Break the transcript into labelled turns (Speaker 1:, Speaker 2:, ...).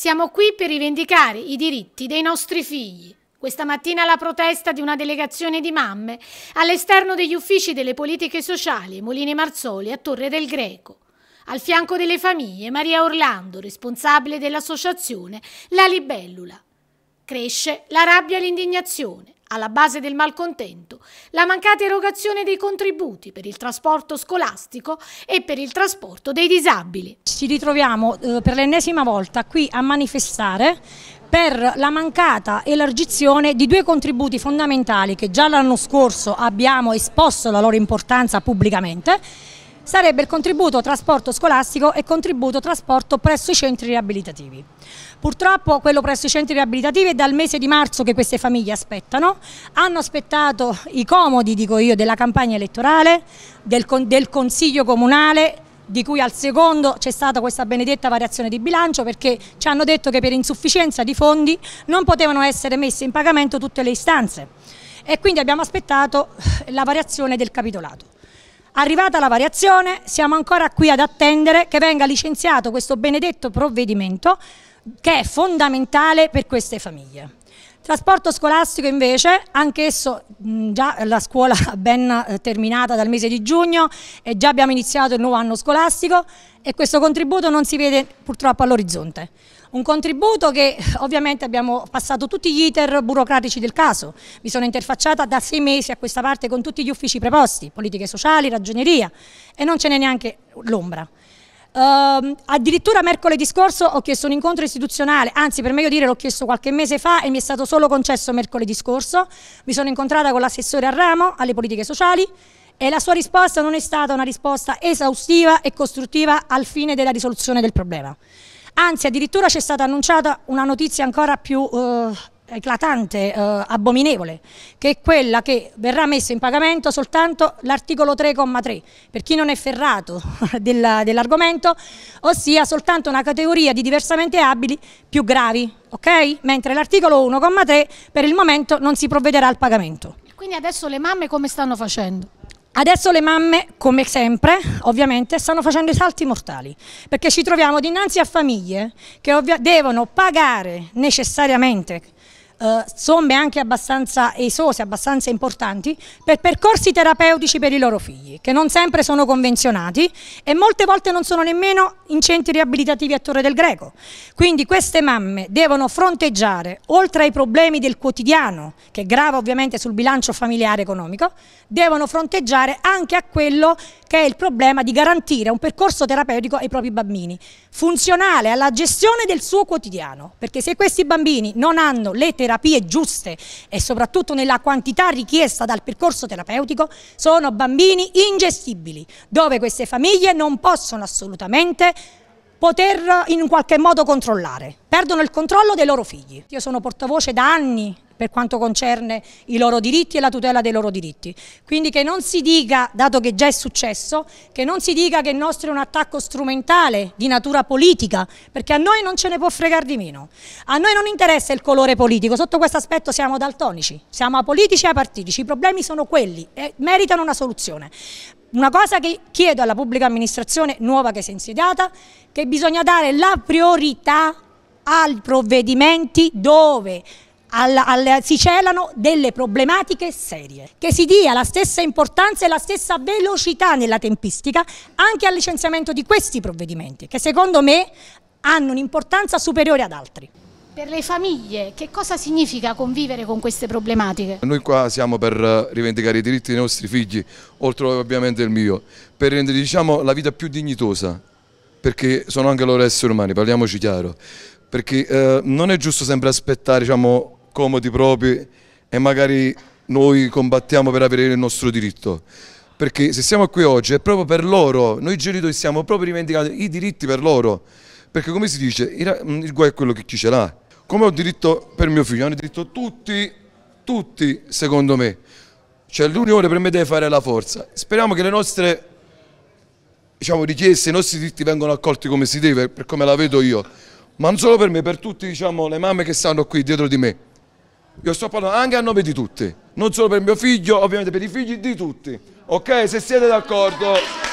Speaker 1: Siamo qui per rivendicare i diritti dei nostri figli. Questa mattina la protesta di una delegazione di mamme all'esterno degli uffici delle politiche sociali Molini Marzoli a Torre del Greco. Al fianco delle famiglie Maria Orlando, responsabile dell'associazione La Libellula. Cresce la rabbia e l'indignazione alla base del malcontento, la mancata erogazione dei contributi per il trasporto scolastico
Speaker 2: e per il trasporto dei disabili. Ci ritroviamo eh, per l'ennesima volta qui a manifestare per la mancata elargizione di due contributi fondamentali che già l'anno scorso abbiamo esposto la loro importanza pubblicamente sarebbe il contributo trasporto scolastico e contributo trasporto presso i centri riabilitativi. Purtroppo quello presso i centri riabilitativi è dal mese di marzo che queste famiglie aspettano, hanno aspettato i comodi, dico io, della campagna elettorale, del, del Consiglio Comunale, di cui al secondo c'è stata questa benedetta variazione di bilancio perché ci hanno detto che per insufficienza di fondi non potevano essere messe in pagamento tutte le istanze e quindi abbiamo aspettato la variazione del capitolato. Arrivata la variazione, siamo ancora qui ad attendere che venga licenziato questo benedetto provvedimento che è fondamentale per queste famiglie. Trasporto scolastico invece, anch'esso già la scuola ben eh, terminata dal mese di giugno e già abbiamo iniziato il nuovo anno scolastico e questo contributo non si vede purtroppo all'orizzonte. Un contributo che eh, ovviamente abbiamo passato tutti gli iter burocratici del caso. Mi sono interfacciata da sei mesi a questa parte con tutti gli uffici preposti, politiche sociali, ragioneria e non ce n'è neanche l'ombra. Uh, addirittura mercoledì scorso ho chiesto un incontro istituzionale, anzi per meglio dire l'ho chiesto qualche mese fa e mi è stato solo concesso mercoledì scorso. Mi sono incontrata con l'assessore al ramo, alle politiche sociali e la sua risposta non è stata una risposta esaustiva e costruttiva al fine della risoluzione del problema. Anzi, addirittura c'è stata annunciata una notizia ancora più eh, eclatante, eh, abominevole, che è quella che verrà messo in pagamento soltanto l'articolo 3,3, per chi non è ferrato dell'argomento, ossia soltanto una categoria di diversamente abili più gravi, okay? mentre l'articolo 1,3 per il momento non si provvederà al pagamento. Quindi adesso le mamme come stanno facendo? Adesso le mamme, come sempre, ovviamente, stanno facendo i salti mortali, perché ci troviamo dinanzi a famiglie che devono pagare necessariamente eh, somme anche abbastanza esose, abbastanza importanti, per percorsi terapeutici per i loro figli, che non sempre sono convenzionati e molte volte non sono nemmeno in centri riabilitativi a Torre del Greco. Quindi queste mamme devono fronteggiare, oltre ai problemi del quotidiano, che grava ovviamente sul bilancio familiare economico, devono fronteggiare anche a quello che è il problema di garantire un percorso terapeutico ai propri bambini, funzionale alla gestione del suo quotidiano, perché se questi bambini non hanno le terapie giuste e soprattutto nella quantità richiesta dal percorso terapeutico, sono bambini ingestibili, dove queste famiglie non possono assolutamente poter eh, in qualche modo controllare. Perdono il controllo dei loro figli. Io sono portavoce da anni per quanto concerne i loro diritti e la tutela dei loro diritti. Quindi che non si dica, dato che già è successo, che non si dica che il nostro è un attacco strumentale di natura politica, perché a noi non ce ne può fregare di meno. A noi non interessa il colore politico, sotto questo aspetto siamo daltonici, siamo apolitici e apartitici, i problemi sono quelli e meritano una soluzione. Una cosa che chiedo alla pubblica amministrazione nuova che si è insediata, che bisogna dare la priorità ai provvedimenti dove alla, alla, si celano delle problematiche serie, che si dia la stessa importanza e la stessa velocità nella tempistica anche al licenziamento di questi provvedimenti, che secondo me hanno un'importanza superiore ad altri.
Speaker 1: Per le famiglie che cosa significa convivere con queste problematiche? Noi
Speaker 3: qua siamo per eh, rivendicare i diritti dei nostri figli, oltre ovviamente il mio, per rendere diciamo, la vita più dignitosa, perché sono anche loro esseri umani, parliamoci chiaro, perché eh, non è giusto sempre aspettare diciamo, scomodi propri e magari noi combattiamo per avere il nostro diritto. Perché se siamo qui oggi è proprio per loro, noi genitori siamo proprio rivendicando i diritti per loro. Perché come si dice, mm, il guai è quello che chi ce l'ha. Come ho diritto per mio figlio, hanno diritto tutti, tutti secondo me. Cioè l'unione per me deve fare la forza. Speriamo che le nostre diciamo, richieste, i nostri diritti vengano accolti come si deve, per come la vedo io, ma non solo per me, per tutte diciamo, le mamme che stanno qui dietro di me. Io sto parlando anche a nome di tutti, non solo per mio figlio, ovviamente per i figli di tutti. Ok, se siete d'accordo.